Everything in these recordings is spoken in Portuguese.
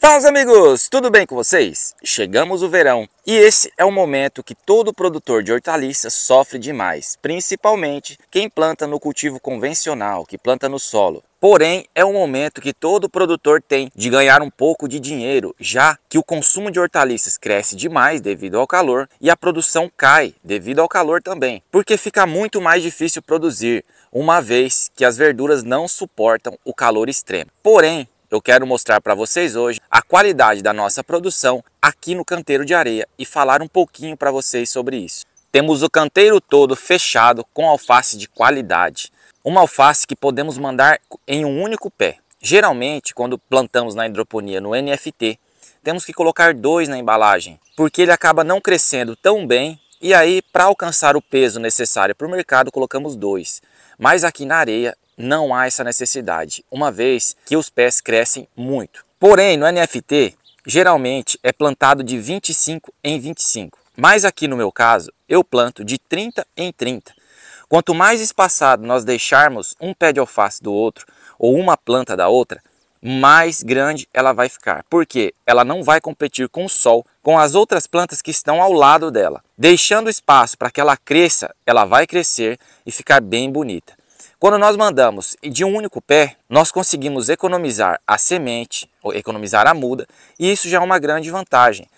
Fala, amigos! Tudo bem com vocês? Chegamos o verão e esse é o momento que todo produtor de hortaliças sofre demais, principalmente quem planta no cultivo convencional, que planta no solo. Porém, é um momento que todo produtor tem de ganhar um pouco de dinheiro, já que o consumo de hortaliças cresce demais devido ao calor e a produção cai devido ao calor também, porque fica muito mais difícil produzir, uma vez que as verduras não suportam o calor extremo. Porém, eu quero mostrar para vocês hoje a qualidade da nossa produção aqui no canteiro de areia e falar um pouquinho para vocês sobre isso. Temos o canteiro todo fechado com alface de qualidade. Uma alface que podemos mandar em um único pé. Geralmente, quando plantamos na hidroponia no NFT, temos que colocar dois na embalagem, porque ele acaba não crescendo tão bem e aí, para alcançar o peso necessário para o mercado, colocamos dois. Mas aqui na areia, não há essa necessidade, uma vez que os pés crescem muito. Porém, no NFT, geralmente é plantado de 25 em 25, mas aqui no meu caso, eu planto de 30 em 30. Quanto mais espaçado nós deixarmos um pé de alface do outro ou uma planta da outra, mais grande ela vai ficar, porque ela não vai competir com o sol, com as outras plantas que estão ao lado dela. Deixando espaço para que ela cresça, ela vai crescer e ficar bem bonita. Quando nós mandamos de um único pé, nós conseguimos economizar a semente, ou economizar a muda, e isso já é uma grande vantagem.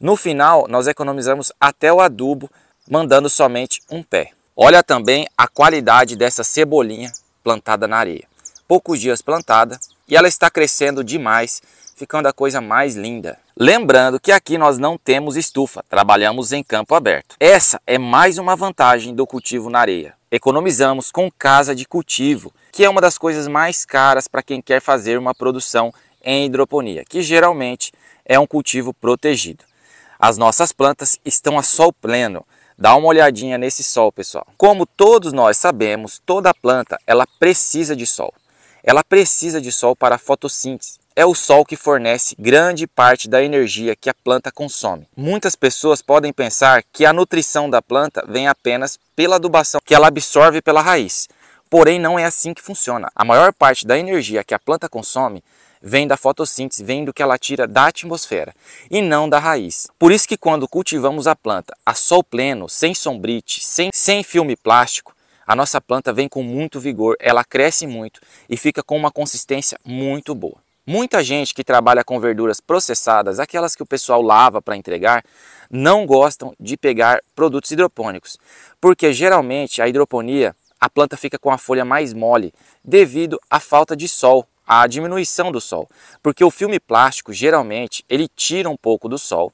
No final, nós economizamos até o adubo, mandando somente um pé. Olha também a qualidade dessa cebolinha plantada na areia. Poucos dias plantada e ela está crescendo demais, ficando a coisa mais linda. Lembrando que aqui nós não temos estufa, trabalhamos em campo aberto. Essa é mais uma vantagem do cultivo na areia. Economizamos com casa de cultivo, que é uma das coisas mais caras para quem quer fazer uma produção em hidroponia, que geralmente é um cultivo protegido. As nossas plantas estão a sol pleno. Dá uma olhadinha nesse sol, pessoal. Como todos nós sabemos, toda planta ela precisa de sol. Ela precisa de sol para a fotossíntese é o sol que fornece grande parte da energia que a planta consome. Muitas pessoas podem pensar que a nutrição da planta vem apenas pela adubação que ela absorve pela raiz. Porém, não é assim que funciona. A maior parte da energia que a planta consome vem da fotossíntese, vem do que ela tira da atmosfera e não da raiz. Por isso que quando cultivamos a planta a sol pleno, sem sombrite, sem, sem filme plástico, a nossa planta vem com muito vigor, ela cresce muito e fica com uma consistência muito boa. Muita gente que trabalha com verduras processadas, aquelas que o pessoal lava para entregar, não gostam de pegar produtos hidropônicos, porque geralmente a hidroponia, a planta fica com a folha mais mole devido à falta de sol, à diminuição do sol, porque o filme plástico geralmente ele tira um pouco do sol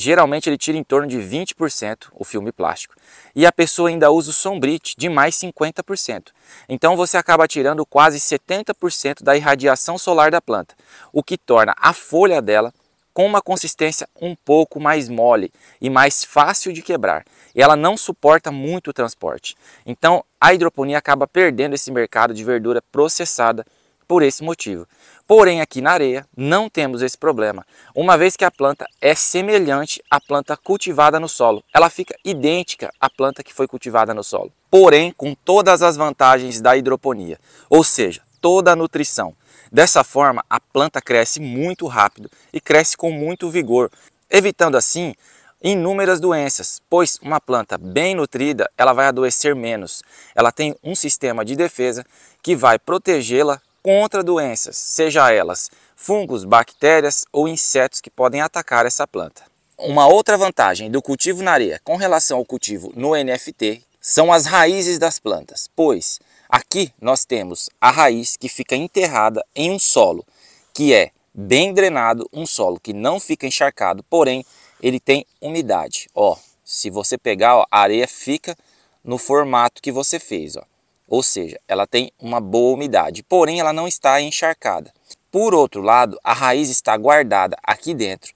Geralmente ele tira em torno de 20% o filme plástico. E a pessoa ainda usa o sombrite de mais 50%. Então você acaba tirando quase 70% da irradiação solar da planta, o que torna a folha dela com uma consistência um pouco mais mole e mais fácil de quebrar. E ela não suporta muito o transporte. Então a hidroponia acaba perdendo esse mercado de verdura processada por esse motivo. Porém, aqui na areia não temos esse problema, uma vez que a planta é semelhante à planta cultivada no solo. Ela fica idêntica à planta que foi cultivada no solo, porém com todas as vantagens da hidroponia, ou seja, toda a nutrição. Dessa forma, a planta cresce muito rápido e cresce com muito vigor, evitando assim inúmeras doenças, pois uma planta bem nutrida, ela vai adoecer menos. Ela tem um sistema de defesa que vai protegê-la contra doenças, seja elas fungos, bactérias ou insetos que podem atacar essa planta. Uma outra vantagem do cultivo na areia com relação ao cultivo no NFT são as raízes das plantas, pois aqui nós temos a raiz que fica enterrada em um solo que é bem drenado, um solo que não fica encharcado, porém ele tem umidade. Ó, se você pegar, ó, a areia fica no formato que você fez, ó ou seja, ela tem uma boa umidade, porém ela não está encharcada. Por outro lado, a raiz está guardada aqui dentro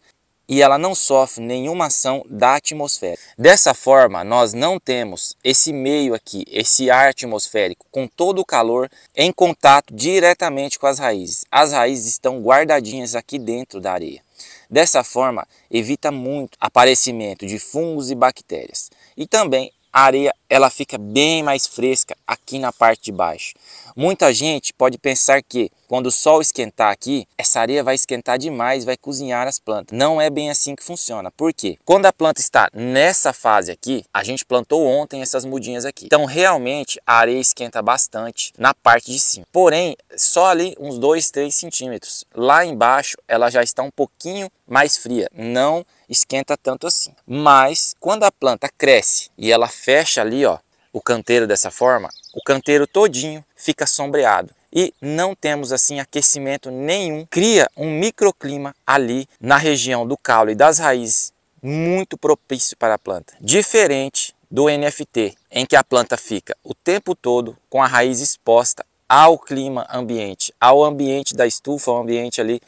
e ela não sofre nenhuma ação da atmosfera. Dessa forma, nós não temos esse meio aqui, esse ar atmosférico, com todo o calor em contato diretamente com as raízes. As raízes estão guardadinhas aqui dentro da areia. Dessa forma, evita muito aparecimento de fungos e bactérias. E também a areia ela fica bem mais fresca aqui na parte de baixo. Muita gente pode pensar que quando o sol esquentar aqui, essa areia vai esquentar demais, vai cozinhar as plantas. Não é bem assim que funciona. Por quê? Quando a planta está nessa fase aqui, a gente plantou ontem essas mudinhas aqui. Então, realmente, a areia esquenta bastante na parte de cima. Porém, só ali uns 2, 3 centímetros. Lá embaixo, ela já está um pouquinho mais fria. Não esquenta tanto assim. Mas, quando a planta cresce e ela fecha ali, ó, o canteiro dessa forma, o canteiro todinho fica sombreado e não temos assim aquecimento nenhum. Cria um microclima ali na região do caule e das raízes muito propício para a planta. Diferente do NFT, em que a planta fica o tempo todo com a raiz exposta ao clima ambiente, ao ambiente da estufa, ao ambiente ali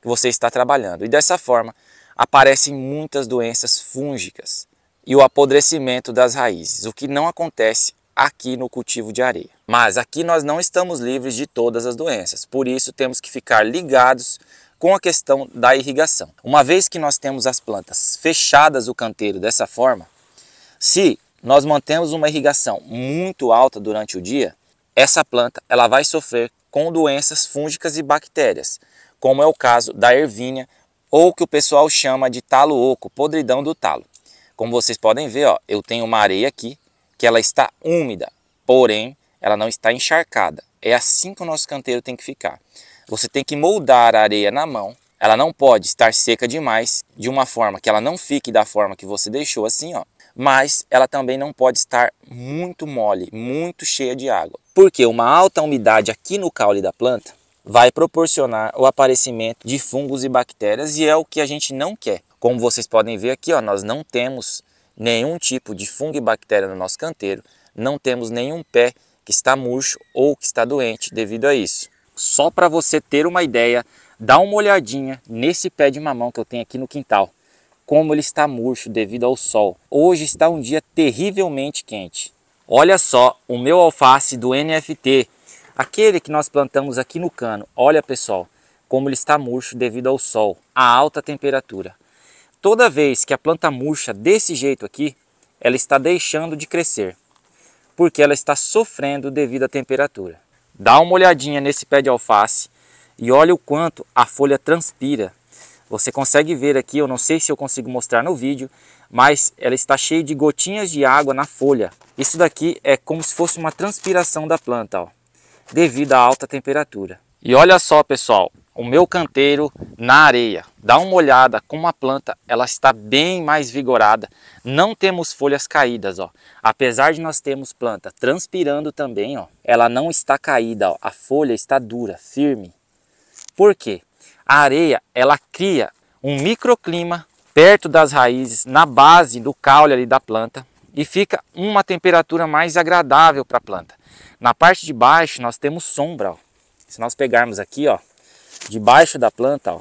que você está trabalhando. E dessa forma aparecem muitas doenças fúngicas e o apodrecimento das raízes, o que não acontece aqui no cultivo de areia. Mas aqui nós não estamos livres de todas as doenças, por isso temos que ficar ligados com a questão da irrigação. Uma vez que nós temos as plantas fechadas o canteiro dessa forma, se nós mantemos uma irrigação muito alta durante o dia, essa planta ela vai sofrer com doenças fúngicas e bactérias, como é o caso da ervínia ou que o pessoal chama de talo oco, podridão do talo. Como vocês podem ver, ó, eu tenho uma areia aqui, que ela está úmida, porém ela não está encharcada. É assim que o nosso canteiro tem que ficar. Você tem que moldar a areia na mão. Ela não pode estar seca demais, de uma forma que ela não fique da forma que você deixou assim, ó. Mas ela também não pode estar muito mole, muito cheia de água. Porque uma alta umidade aqui no caule da planta vai proporcionar o aparecimento de fungos e bactérias e é o que a gente não quer. Como vocês podem ver aqui, ó, nós não temos nenhum tipo de fungo e bactéria no nosso canteiro, não temos nenhum pé que está murcho ou que está doente devido a isso. Só para você ter uma ideia, dá uma olhadinha nesse pé de mamão que eu tenho aqui no quintal. Como ele está murcho devido ao sol. Hoje está um dia terrivelmente quente. Olha só o meu alface do NFT, aquele que nós plantamos aqui no cano. Olha pessoal, como ele está murcho devido ao sol, à alta temperatura. Toda vez que a planta murcha desse jeito aqui, ela está deixando de crescer, porque ela está sofrendo devido à temperatura. Dá uma olhadinha nesse pé de alface e olha o quanto a folha transpira. Você consegue ver aqui, eu não sei se eu consigo mostrar no vídeo, mas ela está cheia de gotinhas de água na folha. Isso daqui é como se fosse uma transpiração da planta, ó, devido à alta temperatura. E olha só pessoal, o meu canteiro na areia. Dá uma olhada como a planta ela está bem mais vigorada. Não temos folhas caídas, ó. Apesar de nós termos planta transpirando também, ó, ela não está caída, ó. A folha está dura, firme. Por quê? A areia, ela cria um microclima perto das raízes, na base do caule ali da planta e fica uma temperatura mais agradável para a planta. Na parte de baixo nós temos sombra, ó. Se nós pegarmos aqui, ó, debaixo da planta, ó,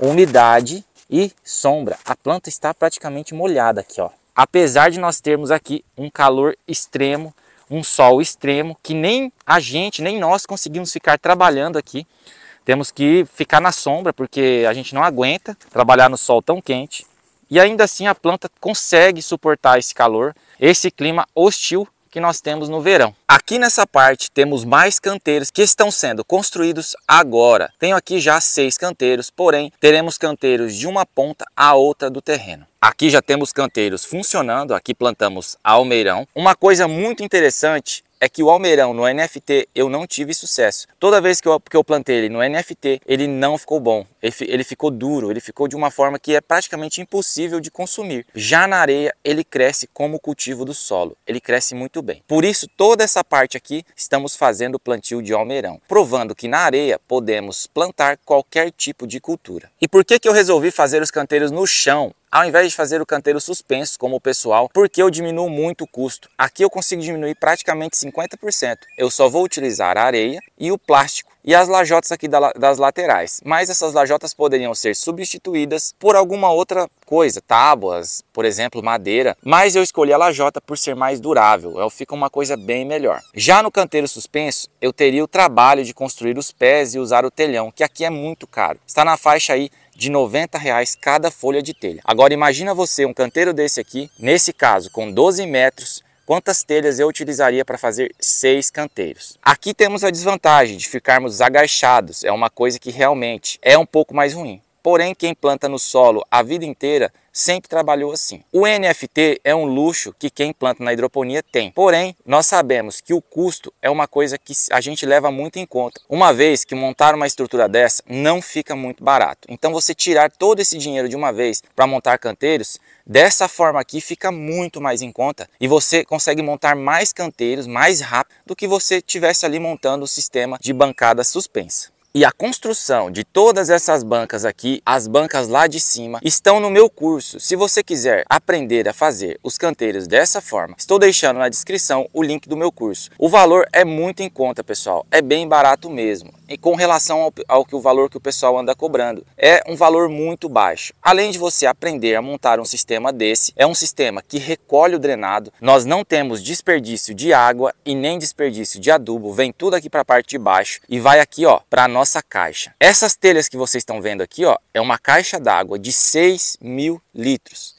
umidade e sombra. A planta está praticamente molhada aqui, ó. Apesar de nós termos aqui um calor extremo, um sol extremo, que nem a gente, nem nós conseguimos ficar trabalhando aqui. Temos que ficar na sombra, porque a gente não aguenta trabalhar no sol tão quente. E ainda assim a planta consegue suportar esse calor, esse clima hostil que nós temos no verão. Aqui nessa parte temos mais canteiros que estão sendo construídos agora. Tenho aqui já seis canteiros, porém teremos canteiros de uma ponta a outra do terreno. Aqui já temos canteiros funcionando, aqui plantamos almeirão. Uma coisa muito interessante é que o almeirão no NFT eu não tive sucesso. Toda vez que eu, que eu plantei ele no NFT, ele não ficou bom, ele, ele ficou duro, ele ficou de uma forma que é praticamente impossível de consumir. Já na areia, ele cresce como cultivo do solo, ele cresce muito bem. Por isso, toda essa parte aqui, estamos fazendo o plantio de almeirão, provando que na areia podemos plantar qualquer tipo de cultura. E por que, que eu resolvi fazer os canteiros no chão ao invés de fazer o canteiro suspenso, como o pessoal, porque eu diminuo muito o custo. Aqui eu consigo diminuir praticamente 50%. Eu só vou utilizar a areia e o plástico e as lajotas aqui das laterais. Mas essas lajotas poderiam ser substituídas por alguma outra coisa, tábuas, por exemplo, madeira. Mas eu escolhi a lajota por ser mais durável, ela é fica uma coisa bem melhor. Já no canteiro suspenso, eu teria o trabalho de construir os pés e usar o telhão, que aqui é muito caro. Está na faixa aí de 90 reais cada folha de telha. Agora imagina você um canteiro desse aqui, nesse caso com 12 metros, quantas telhas eu utilizaria para fazer seis canteiros. Aqui temos a desvantagem de ficarmos agachados, é uma coisa que realmente é um pouco mais ruim. Porém, quem planta no solo a vida inteira sempre trabalhou assim. O NFT é um luxo que quem planta na hidroponia tem. Porém, nós sabemos que o custo é uma coisa que a gente leva muito em conta. Uma vez que montar uma estrutura dessa não fica muito barato. Então você tirar todo esse dinheiro de uma vez para montar canteiros, dessa forma aqui fica muito mais em conta e você consegue montar mais canteiros mais rápido do que você tivesse ali montando o sistema de bancada suspensa e a construção de todas essas bancas aqui, as bancas lá de cima, estão no meu curso. Se você quiser aprender a fazer os canteiros dessa forma, estou deixando na descrição o link do meu curso. O valor é muito em conta, pessoal. É bem barato mesmo. E com relação ao, ao que o valor que o pessoal anda cobrando, é um valor muito baixo. Além de você aprender a montar um sistema desse, é um sistema que recolhe o drenado. Nós não temos desperdício de água e nem desperdício de adubo. Vem tudo aqui para a parte de baixo e vai aqui, ó, para nossa nossa caixa. Essas telhas que vocês estão vendo aqui ó, é uma caixa d'água de 6 mil litros.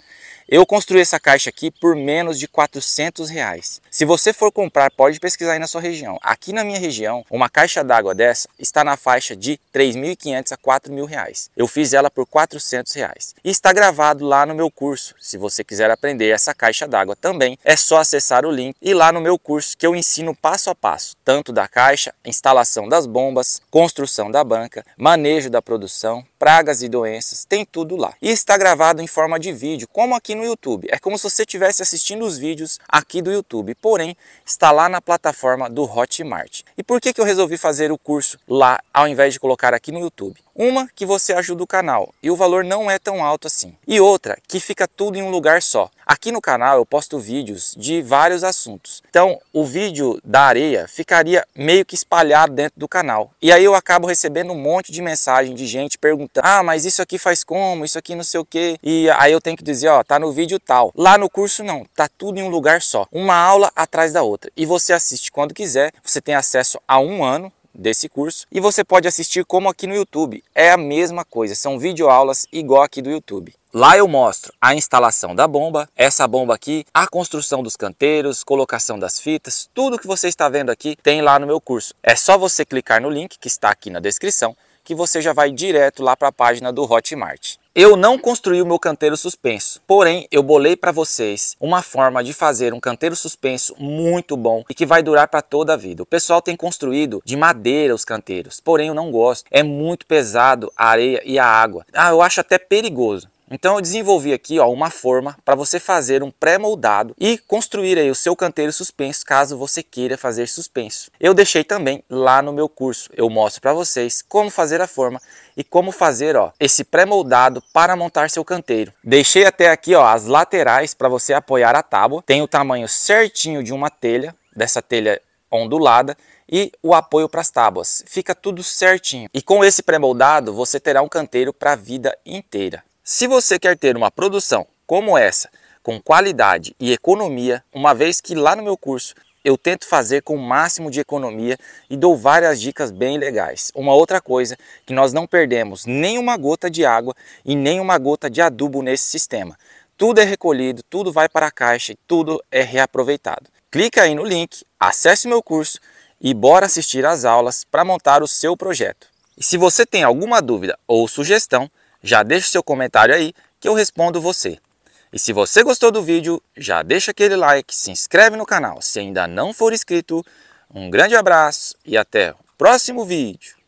Eu construí essa caixa aqui por menos de 400 reais. Se você for comprar, pode pesquisar aí na sua região. Aqui na minha região, uma caixa d'água dessa está na faixa de 3.500 a 4.000 reais. Eu fiz ela por 400 reais. E está gravado lá no meu curso. Se você quiser aprender essa caixa d'água também, é só acessar o link e lá no meu curso que eu ensino passo a passo, tanto da caixa, instalação das bombas, construção da banca, manejo da produção, pragas e doenças, tem tudo lá. E está gravado em forma de vídeo, como aqui no YouTube. É como se você estivesse assistindo os vídeos aqui do YouTube, porém está lá na plataforma do Hotmart. E por que, que eu resolvi fazer o curso lá ao invés de colocar aqui no YouTube? Uma que você ajuda o canal e o valor não é tão alto assim. E outra que fica tudo em um lugar só. Aqui no canal eu posto vídeos de vários assuntos. Então o vídeo da areia ficaria meio que espalhado dentro do canal. E aí eu acabo recebendo um monte de mensagem de gente perguntando: "Ah, mas isso aqui faz como? Isso aqui não sei o quê?". E aí eu tenho que dizer, ó, tá no vídeo tal. Lá no curso não, tá tudo em um lugar só. Uma aula atrás da outra. E você assiste quando quiser. Você tem acesso a um ano desse curso e você pode assistir como aqui no YouTube. É a mesma coisa, são videoaulas igual aqui do YouTube. Lá eu mostro a instalação da bomba, essa bomba aqui, a construção dos canteiros, colocação das fitas, tudo que você está vendo aqui tem lá no meu curso. É só você clicar no link que está aqui na descrição que você já vai direto lá para a página do Hotmart. Eu não construí o meu canteiro suspenso, porém eu bolei para vocês uma forma de fazer um canteiro suspenso muito bom e que vai durar para toda a vida. O pessoal tem construído de madeira os canteiros, porém eu não gosto. É muito pesado a areia e a água. Ah, eu acho até perigoso. Então eu desenvolvi aqui ó, uma forma para você fazer um pré-moldado e construir aí o seu canteiro suspenso caso você queira fazer suspenso. Eu deixei também lá no meu curso, eu mostro para vocês como fazer a forma e como fazer ó, esse pré-moldado para montar seu canteiro. Deixei até aqui ó, as laterais para você apoiar a tábua, tem o tamanho certinho de uma telha, dessa telha ondulada e o apoio para as tábuas. Fica tudo certinho. E com esse pré-moldado, você terá um canteiro para a vida inteira. Se você quer ter uma produção como essa, com qualidade e economia, uma vez que lá no meu curso eu tento fazer com o máximo de economia e dou várias dicas bem legais. Uma outra coisa que nós não perdemos nenhuma gota de água e nenhuma gota de adubo nesse sistema. Tudo é recolhido, tudo vai para a caixa e tudo é reaproveitado. Clica aí no link, acesse meu curso e bora assistir às aulas para montar o seu projeto. E se você tem alguma dúvida ou sugestão, já deixa seu comentário aí que eu respondo você. E se você gostou do vídeo, já deixa aquele like, se inscreve no canal se ainda não for inscrito. Um grande abraço e até o próximo vídeo.